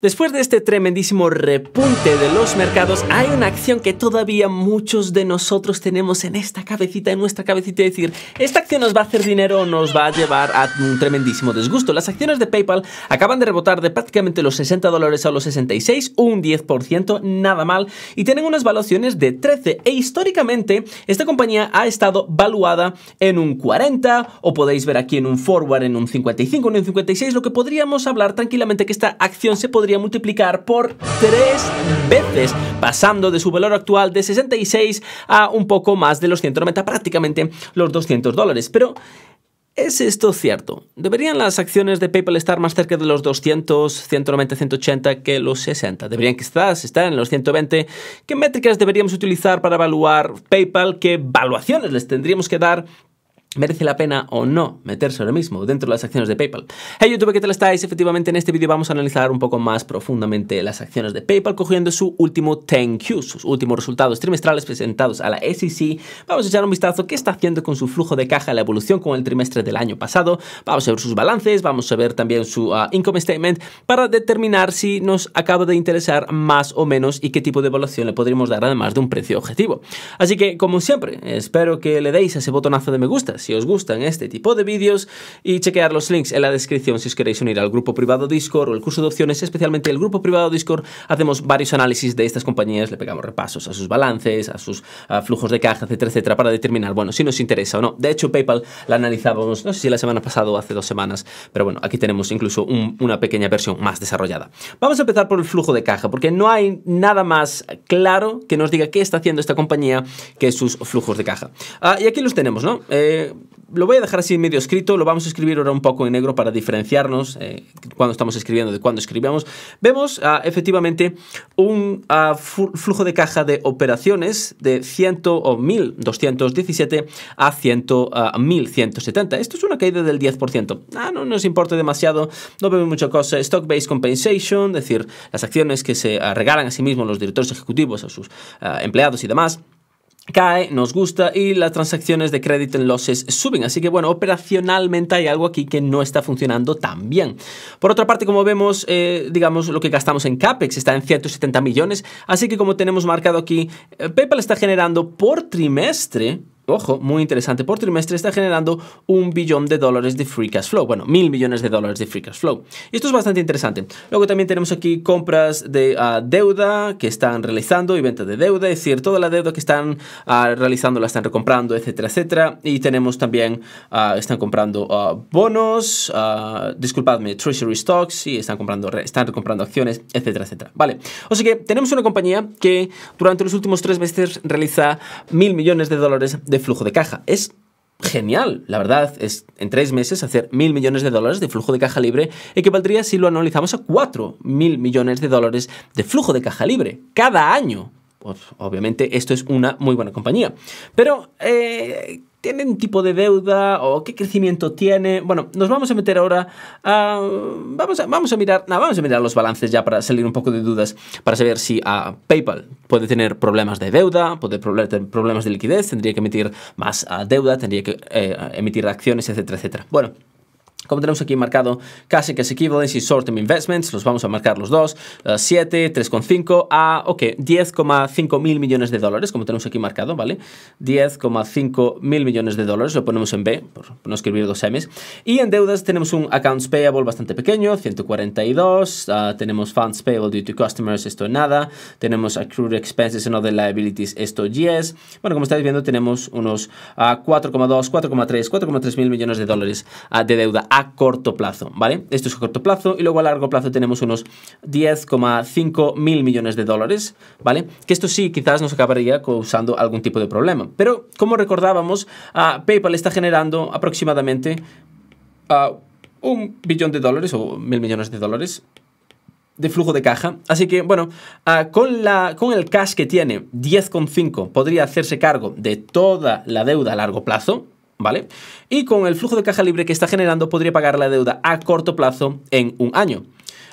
Después de este tremendísimo repunte de los mercados, hay una acción que todavía muchos de nosotros tenemos en esta cabecita, en nuestra cabecita, es decir, esta acción nos va a hacer dinero o nos va a llevar a un tremendísimo desgusto. Las acciones de PayPal acaban de rebotar de prácticamente los 60 dólares a los 66, un 10%, nada mal, y tienen unas valuaciones de 13. E históricamente, esta compañía ha estado valuada en un 40, o podéis ver aquí en un forward, en un 55, en un 56, lo que podríamos hablar tranquilamente que esta acción se podría multiplicar por tres veces, pasando de su valor actual de 66 a un poco más de los 190, prácticamente los 200 dólares. Pero ¿Es esto cierto? ¿Deberían las acciones de PayPal estar más cerca de los 200, 190, 180 que los 60? ¿Deberían quizás estar en los 120? ¿Qué métricas deberíamos utilizar para evaluar PayPal? ¿Qué valuaciones les tendríamos que dar ¿Merece la pena o no meterse ahora mismo dentro de las acciones de PayPal? Hey YouTube, ¿qué tal estáis? Efectivamente, en este vídeo vamos a analizar un poco más profundamente las acciones de PayPal, cogiendo su último 10Q, sus últimos resultados trimestrales presentados a la SEC. Vamos a echar un vistazo qué está haciendo con su flujo de caja, la evolución con el trimestre del año pasado. Vamos a ver sus balances, vamos a ver también su ah, income statement para determinar si nos acaba de interesar más o menos y qué tipo de evaluación le podríamos dar además de un precio objetivo. Así que, como siempre, espero que le deis a ese botonazo de me gusta si os gustan este tipo de vídeos y chequear los links en la descripción si os queréis unir al grupo privado Discord o el curso de opciones, especialmente el grupo privado Discord. Hacemos varios análisis de estas compañías, le pegamos repasos a sus balances, a sus flujos de caja, etcétera, etcétera, para determinar, bueno, si nos interesa o no. De hecho, PayPal la analizábamos, no sé si la semana pasada o hace dos semanas, pero bueno, aquí tenemos incluso una pequeña versión más desarrollada. Vamos a empezar por el flujo de caja, porque no hay nada más claro que nos diga qué está haciendo esta compañía que sus flujos de caja. Ah, y aquí los tenemos, ¿no? Eh, lo voy a dejar así medio escrito, lo vamos a escribir ahora un poco en negro para diferenciarnos eh, cuando estamos escribiendo de cuando escribíamos. Vemos ah, efectivamente un ah, flujo de caja de operaciones de 100 o 1217 a 100, ciento 1170. Ah, Esto es una caída del 10%. Ah, no nos importa demasiado, no vemos mucha cosa. Stock-based compensation, es decir, las acciones que se regalan a sí mismos los directores ejecutivos, a sus empleados y demás cae, nos gusta y las transacciones de crédito en losses suben. Así que bueno, operacionalmente hay algo aquí que no está funcionando tan bien. Por otra parte, como vemos, eh, digamos, lo que gastamos en CAPEX está en 170 millones. Así que como tenemos marcado aquí, eh, PayPal está generando por trimestre ojo, muy interesante, por trimestre está generando un billón de dólares de free cash flow, bueno, mil millones de dólares de free cash flow. Y esto es bastante interesante. Luego también tenemos aquí compras de ah, deuda que están realizando y venta de deuda, es decir, toda la deuda que están ah, realizando la están recomprando, etcétera, etcétera. Y tenemos también, ah, están comprando bonos, disculpadme, treasury stocks, y están comprando, están recomprando acciones, etcétera, etcétera. Vale, o sea que tenemos una compañía que durante los últimos tres meses realiza mil millones de dólares de flujo de caja. Es genial, la verdad, es en tres meses hacer mil millones de dólares de flujo de caja libre equivaldría si lo analizamos a cuatro mil millones de dólares de flujo de caja libre cada año. Pues obviamente esto es una muy buena compañía. Pero, eh, ¿Tiene un tipo de deuda o qué crecimiento tiene? Bueno, nos vamos a meter ahora Vamos a, vamos a mirar... vamos a mirar los balances ya para salir un poco de dudas, para saber si ah, PayPal puede tener problemas de deuda, puede tener problemas de liquidez, tendría que emitir más ah, deuda, tendría que eh, emitir acciones, etcétera, etcétera. Bueno, como tenemos aquí marcado casi que equivalence y short term investments, los vamos a marcar los dos, 7, eh, 3,5 a, ok, 10,5 mil millones de dólares, como tenemos aquí marcado, ¿vale? 10,5 mil millones de dólares, lo ponemos en B, por no escribir dos semis. Y en deudas tenemos un accounts payable bastante pequeño, 142, ah, tenemos funds payable due to customers, esto nada, tenemos accrued expenses and other liabilities, esto yes. Bueno, como estáis viendo, tenemos unos 4,2, 4,3, 4,3 mil millones de dólares ah, de deuda a corto plazo, ¿vale? Esto es a corto plazo y luego a largo plazo tenemos unos 10,5 mil millones de dólares, ¿vale? Que esto sí quizás nos acabaría causando algún tipo de problema. Pero como recordábamos, PayPal está generando aproximadamente un billón de dólares o mil millones de dólares de flujo de caja. Así que, bueno, con, la, con el cash que tiene, 10,5, podría hacerse cargo de toda la deuda a largo plazo, ¿vale? Y con el flujo de caja libre que está generando podría pagar la deuda a corto plazo en un año.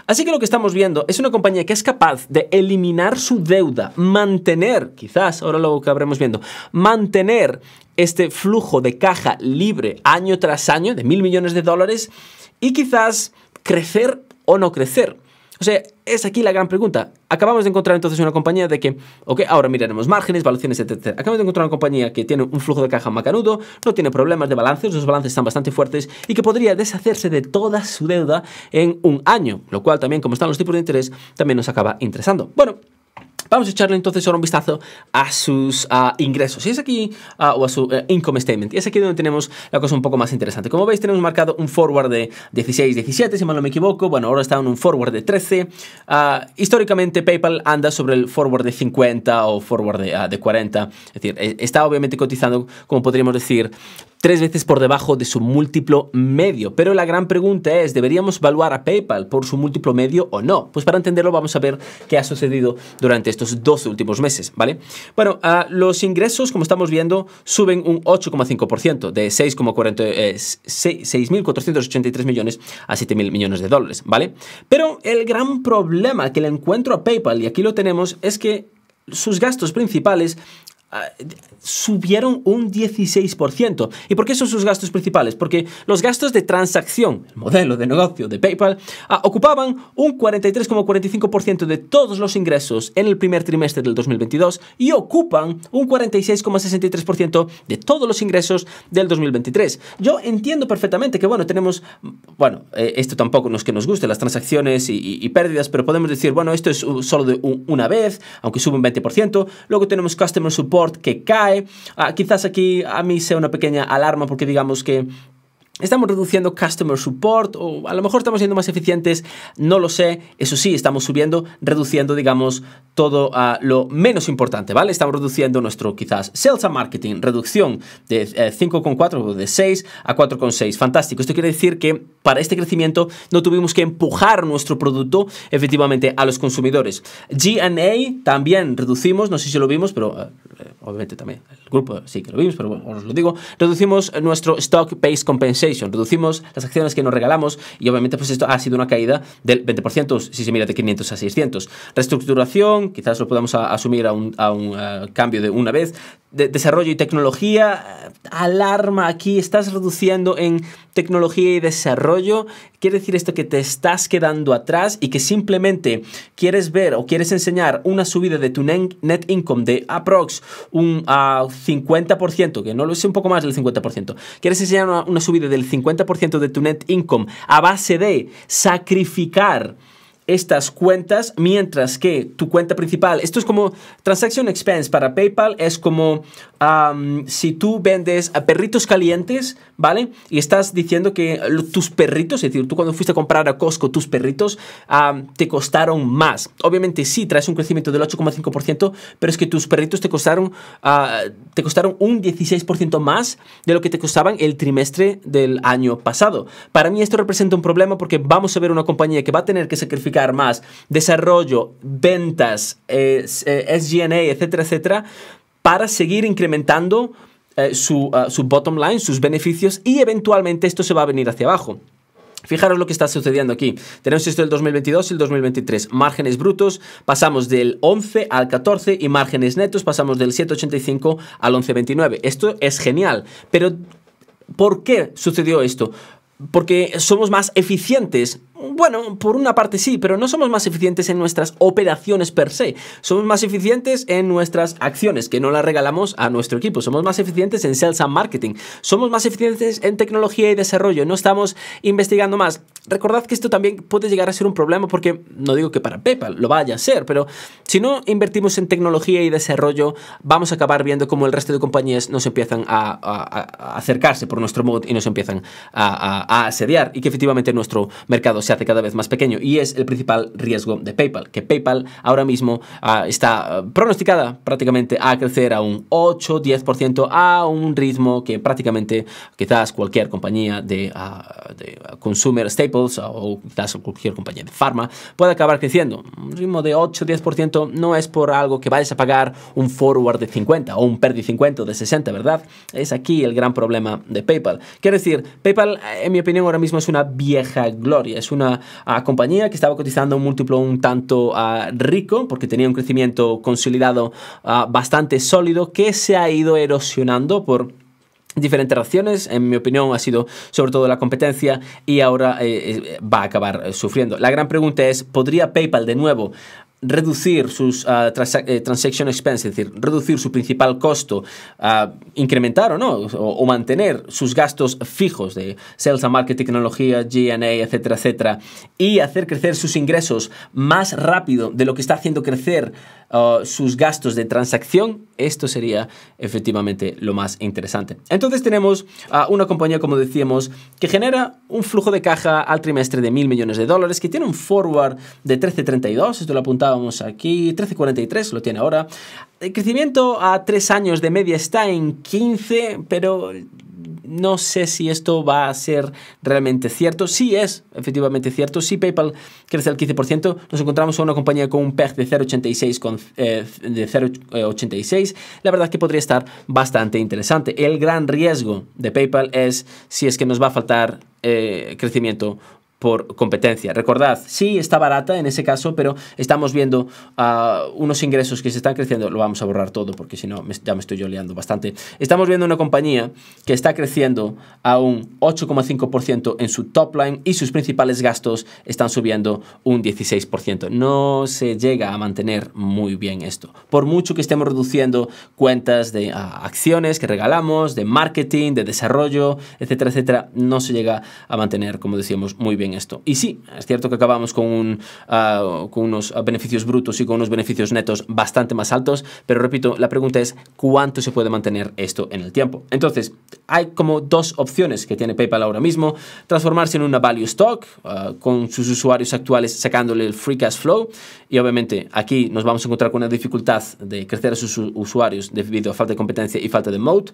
Así que lo que estamos viendo es una compañía que es capaz de eliminar su deuda, mantener, quizás, ahora lo que habremos viendo, mantener este flujo de caja libre año tras año de mil millones de dólares y quizás crecer o no crecer. O sea, es aquí la gran pregunta. Acabamos de encontrar entonces una compañía de que, ok, ahora miraremos márgenes, valuaciones, etc. Acabamos de encontrar una compañía que tiene un flujo de caja macanudo, no tiene problemas de balances, los balances están bastante fuertes y que podría deshacerse de toda su deuda en un año, lo cual también, como están los tipos de interés, también nos acaba interesando. Bueno, Vamos a echarle entonces ahora un vistazo a sus ah, ingresos. Y es aquí, ah, o a su eh, income statement. Y es aquí donde tenemos la cosa un poco más interesante. Como veis, tenemos marcado un forward de 16, 17, si mal no me equivoco. Bueno, ahora está en un forward de 13. Ah, históricamente, PayPal anda sobre el forward de 50 o forward de, de 40. Es decir, eh, está obviamente cotizando, como podríamos decir, tres veces por debajo de su múltiplo medio. Pero la gran pregunta es, ¿deberíamos evaluar a PayPal por su múltiplo medio o no? Pues para entenderlo vamos a ver qué ha sucedido durante estos 12 dos últimos meses, ¿vale? Bueno, ah, los ingresos, como estamos viendo, suben un 8,5%, de 6.483 eh, millones a 7.000 millones de dólares, ¿vale? Pero el gran problema que le encuentro a PayPal, y aquí lo tenemos, es que sus gastos principales ah, subieron un 16%. ¿Y por qué son sus gastos principales? Porque los gastos de transacción, el modelo de negocio de PayPal, ah, ocupaban un 43,45% de todos los ingresos en el primer trimestre del 2022 y ocupan un 46,63% de todos los ingresos del 2023. Yo entiendo perfectamente que, bueno, tenemos, bueno, eh, esto tampoco nos es que nos guste, las transacciones y, pérdidas, pero podemos decir, bueno, esto es solo de una vez, aunque sube un 20%. Luego tenemos Customer Support que cada Ah, quizás aquí a mí sea una pequeña alarma porque digamos que Estamos reduciendo customer support o a lo mejor estamos siendo más eficientes, no lo sé. Eso sí, estamos subiendo, reduciendo, digamos, todo a lo menos importante, ¿vale? Estamos reduciendo nuestro quizás sales and marketing, reducción de 5,4 eh, o de 6 a 4,6. Fantástico. Esto quiere decir que para este crecimiento no tuvimos que empujar nuestro producto efectivamente a los consumidores. GNA también reducimos, no sé si lo vimos, pero eh, obviamente también el grupo sí que lo vimos, pero bueno, os lo digo. Reducimos nuestro stock-based compensation Reducimos las acciones que nos regalamos y obviamente pues esto ha sido una caída del 20% si se mira de 500 a 600. Reestructuración, quizás lo podamos asumir a un, eh, cambio de una vez desarrollo y tecnología, alarma aquí, estás reduciendo en tecnología y desarrollo. Quiere decir esto que te estás quedando atrás y que simplemente quieres ver o quieres enseñar una subida de tu net income de aprox un 50%, que no lo sé un poco más del 50%. Quieres enseñar una subida del 50% de tu net income a base de sacrificar estas cuentas, mientras que tu cuenta principal, esto es como transaction expense para PayPal, es como si tú vendes a perritos calientes, ¿vale? Y estás diciendo que tus perritos, es decir, tú cuando fuiste a comprar a Costco tus perritos, te costaron más. Obviamente sí, traes un crecimiento del 8,5%, pero es que tus perritos te costaron, ah, te costaron un 16% más de lo que te costaban el trimestre del año pasado. Para mí esto representa un problema porque vamos a ver una compañía que va a tener que sacrificar más, desarrollo, ventas, eh, SG&A, eh, etcétera, etcétera, para seguir incrementando eh, su, su bottom line, sus beneficios y eventualmente esto se va a venir hacia abajo. Fijaros lo que está sucediendo aquí. Tenemos esto del 2022 y el 2023. Márgenes brutos, pasamos del 11 al 14 y márgenes netos, pasamos del 7,85 al 11,29. Esto es genial. Pero, ¿por qué sucedió esto? Porque somos más eficientes bueno, por una parte sí, pero no somos más eficientes en nuestras operaciones per se. Somos más eficientes en nuestras acciones, que no las regalamos a nuestro equipo. Somos más eficientes en sales and marketing. Somos más eficientes en tecnología y desarrollo. No estamos investigando más. Recordad que esto también puede llegar a ser un problema porque no digo que para PayPal lo vaya a ser, pero si no invertimos en tecnología y desarrollo, vamos a acabar viendo cómo el resto de compañías nos empiezan a, acercarse por nuestro mod y nos empiezan a, a asediar y que efectivamente nuestro mercado se hace cada vez más pequeño y es el principal riesgo de PayPal, que PayPal ahora mismo ah, está ah, pronosticada prácticamente a crecer a un 8-10% a un ritmo que prácticamente quizás cualquier compañía de, ah, de consumer staples o quizás cualquier compañía de Pharma puede acabar creciendo. Un ritmo de 8-10% no es por algo que vayas a pagar un forward de 50 o un perdi de 50 de 60, ¿verdad? Es aquí el gran problema de PayPal. Quiero decir, PayPal, eh, en mi opinión, ahora mismo es una vieja gloria, es una una compañía que estaba cotizando un múltiplo un tanto rico porque tenía un crecimiento consolidado bastante sólido que se ha ido erosionando por diferentes razones, en mi opinión ha sido sobre todo la competencia y ahora eh, eh, va a acabar eh, sufriendo. La gran pregunta es, ¿podría PayPal de nuevo reducir sus ah, eh, transaction expense, es decir, reducir su principal costo, ah, incrementar o no, o, mantener sus gastos fijos de sales and marketing, tecnología, gna etcétera, etcétera, y hacer crecer sus ingresos más rápido de lo que está haciendo crecer Uh, sus gastos de transacción, esto sería efectivamente lo más interesante. Entonces tenemos a uh, una compañía, como decíamos, que genera un flujo de caja al trimestre de mil millones de dólares, que tiene un forward de 13.32, esto lo apuntábamos aquí, 13.43 lo tiene ahora. El eh, crecimiento a tres años de media está en 15, pero no sé si esto va a ser realmente cierto. si es efectivamente cierto. Si PayPal crece al 15%, nos encontramos con una compañía con un PEG de 0,86. Eh, La verdad es que podría estar bastante interesante. El gran riesgo de PayPal es si es que nos va a faltar eh, crecimiento por competencia. Recordad, sí, está barata en ese caso, pero estamos viendo ah, unos ingresos que se están creciendo. Lo vamos a borrar todo porque si no ya me estoy yo bastante. Estamos viendo una compañía que está creciendo a un 8,5% en su top line y sus principales gastos están subiendo un 16%. No se llega a mantener muy bien esto. Por mucho que estemos reduciendo cuentas de ah, acciones que regalamos, de marketing, de desarrollo, etcétera, etcétera, no se llega a mantener, como decíamos, muy bien esto. Y sí, es cierto que acabamos ah, con, unos beneficios brutos y con unos beneficios netos bastante más altos, pero repito, la pregunta es cuánto se puede mantener esto en el tiempo. Entonces, hay como dos opciones que tiene PayPal ahora mismo, transformarse en una value stock ah, con sus usuarios actuales sacándole el free cash flow y obviamente aquí nos vamos a encontrar con una dificultad de crecer a sus usuarios debido a falta de competencia y falta de mode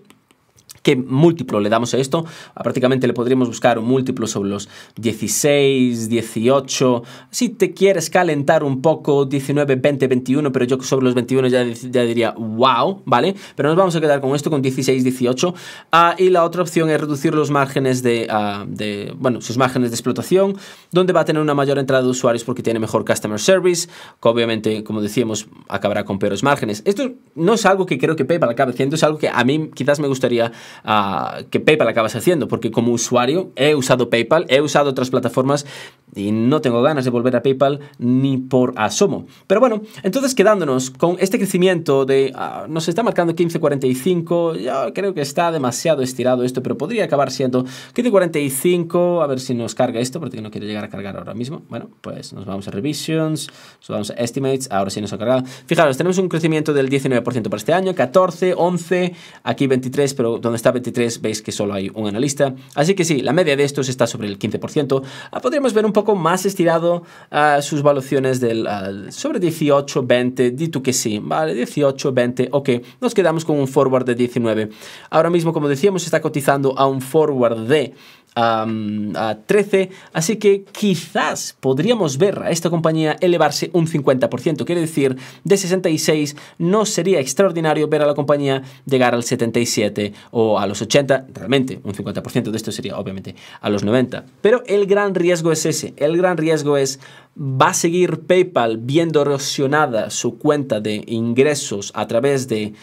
¿Qué múltiplo le damos a esto? Prácticamente le podríamos buscar un múltiplo sobre los 16, 18. Si te quieres calentar un poco, 19, 20, 21, pero yo sobre los 21 ya, diría wow, ¿vale? Pero nos vamos a quedar con esto, con 16, 18. Ah, y la otra opción es reducir los márgenes ah, de, bueno, sus márgenes de explotación, donde va a tener una mayor entrada de usuarios porque tiene mejor customer service, que obviamente, como decíamos, acabará con peores márgenes. Esto no es algo que creo que PayPal acabe haciendo, es algo que a mí quizás me gustaría uh, que PayPal acabas haciendo, porque como usuario he usado PayPal, he usado otras plataformas y no tengo ganas de volver a PayPal ni por asomo. Pero bueno, entonces quedándonos con este crecimiento de... Ah, nos está marcando 15.45, ya creo que está demasiado estirado esto, pero podría acabar siendo 15.45, a ver si nos carga esto, porque no quiero llegar a cargar ahora mismo. Bueno, pues nos vamos a Revisions, nos vamos a Estimates, ahora sí nos ha cargado. Fijaros, tenemos un crecimiento del 19% para este año, 14, 11, aquí 23, pero donde está 23 veis que solo hay un analista. Así que sí, la media de estos está sobre el 15%. Ah, podríamos ver un poco más estirado a ah, sus valuaciones del ah, sobre 18, 20, di tú que sí, ¿vale? 18, 20, ok, nos quedamos con un forward de 19. Ahora mismo, como decíamos, está cotizando a un forward de a, 13, así que quizás podríamos ver a esta compañía elevarse un 50%, quiere decir, de 66 no sería extraordinario ver a la compañía llegar al 77 o a los 80, realmente un 50% de esto sería obviamente a los 90, pero el gran riesgo es ese, el gran riesgo es ¿Va a seguir PayPal viendo erosionada su cuenta de ingresos a través de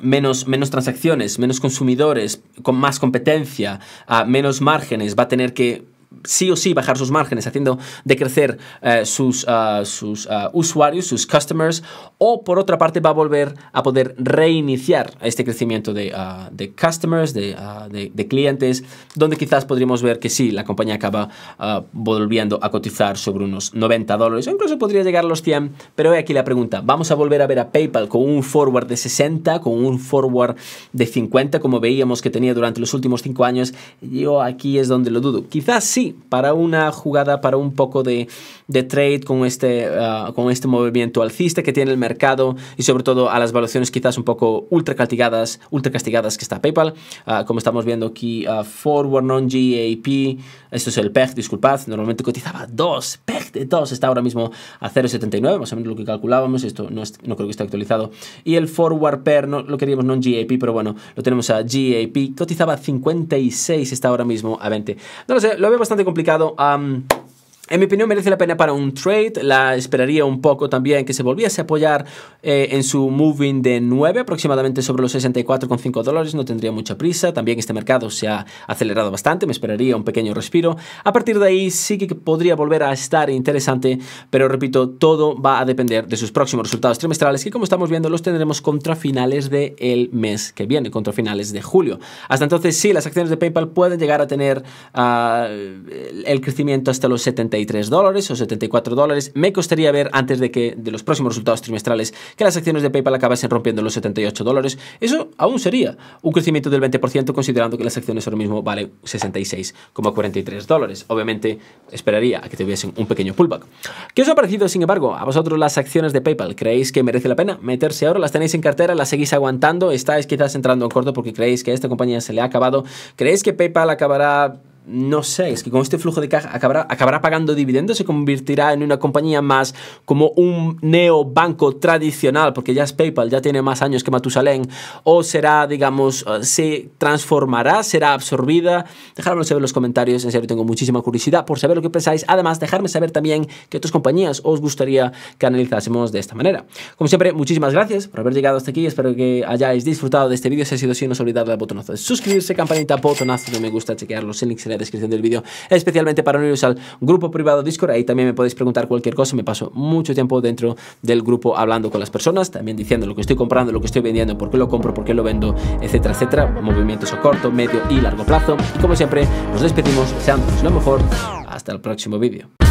menos, menos transacciones, menos consumidores, con más competencia, a menos márgenes, va a tener que sí o sí bajar sus márgenes, haciendo decrecer eh, sus, ah, sus ah, usuarios, sus customers, o por otra parte va a volver a poder reiniciar este crecimiento de, ah, de customers, de, de, clientes, donde quizás podríamos ver que sí, la compañía acaba volviendo a cotizar sobre unos 90 dólares, o incluso podría llegar a los 100, pero aquí la pregunta, ¿vamos a volver a ver a PayPal con un forward de 60, con un forward de 50, como veíamos que tenía durante los últimos 5 años? Yo aquí es donde lo dudo. Quizás sí, para una jugada, para un poco de, de trade con este, ah, con este movimiento alcista que tiene el mercado y sobre todo a las valuaciones quizás un poco ultra castigadas, ultra castigadas que está PayPal, ah, como estamos viendo aquí, ah, a Forward, non gap esto es el PEG, disculpad, normalmente cotizaba 2, PEG de 2 está ahora mismo a 0,79, más o menos lo que calculábamos, esto no, no creo que esté actualizado. Y el forward PER no, lo queríamos non GAP, pero bueno, lo tenemos a GAP, cotizaba 56, está ahora mismo a 20. No lo sé, lo veo bastante complicado. En mi opinión merece la pena para un trade, la esperaría un poco también que se volviese a apoyar eh, en su moving de 9, aproximadamente sobre los 64,5 dólares, no tendría mucha prisa, también este mercado se ha acelerado bastante, me esperaría un pequeño respiro, a partir de ahí sí que podría volver a estar interesante, pero repito, todo va a depender de sus próximos resultados trimestrales, que como estamos viendo los tendremos contra finales del mes que viene, contra finales de julio. Hasta entonces sí, las acciones de PayPal pueden llegar a tener ah, el crecimiento hasta los 70 73 dólares o 74 dólares. Me costaría ver antes de que de los próximos resultados trimestrales que las acciones de PayPal acabasen rompiendo los 78 dólares. Eso aún sería un crecimiento del 20% considerando que las acciones ahora mismo valen 66,43 dólares. Obviamente esperaría a que tuviesen un pequeño pullback. ¿Qué os ha parecido, sin embargo, a vosotros las acciones de PayPal? ¿Creéis que merece la pena meterse ahora? ¿Las tenéis en cartera? ¿Las seguís aguantando? ¿Estáis quizás entrando en corto porque creéis que a esta compañía se le ha acabado? ¿Creéis que PayPal acabará no sé, es que con este flujo de caja acabará, pagando dividendos, se convertirá en una compañía más como un neobanco tradicional, porque ya es PayPal, ya tiene más años que Matusalén, o será, digamos, eh, se transformará, será absorbida. Dejadme saber en los comentarios, en serio, tengo muchísima curiosidad por saber lo que pensáis. Además, dejarme saber también qué otras compañías os gustaría que analizásemos de esta manera. Como siempre, muchísimas gracias por haber llegado hasta aquí, espero que hayáis disfrutado de este vídeo, si ha sido así, no os olvidéis darle botonazo de suscribirse, campanita, botonazo de me gusta, chequear los links la descripción del vídeo, especialmente para uniros al grupo privado Discord. Ahí también me podéis preguntar cualquier cosa. Me paso mucho tiempo dentro del grupo hablando con las personas, también diciendo lo que estoy comprando, lo que estoy vendiendo, por qué lo compro, por qué lo vendo, etcétera, etcétera. Movimientos a corto, medio y largo plazo. Y como siempre, nos despedimos, seamos lo mejor. Hasta el próximo vídeo.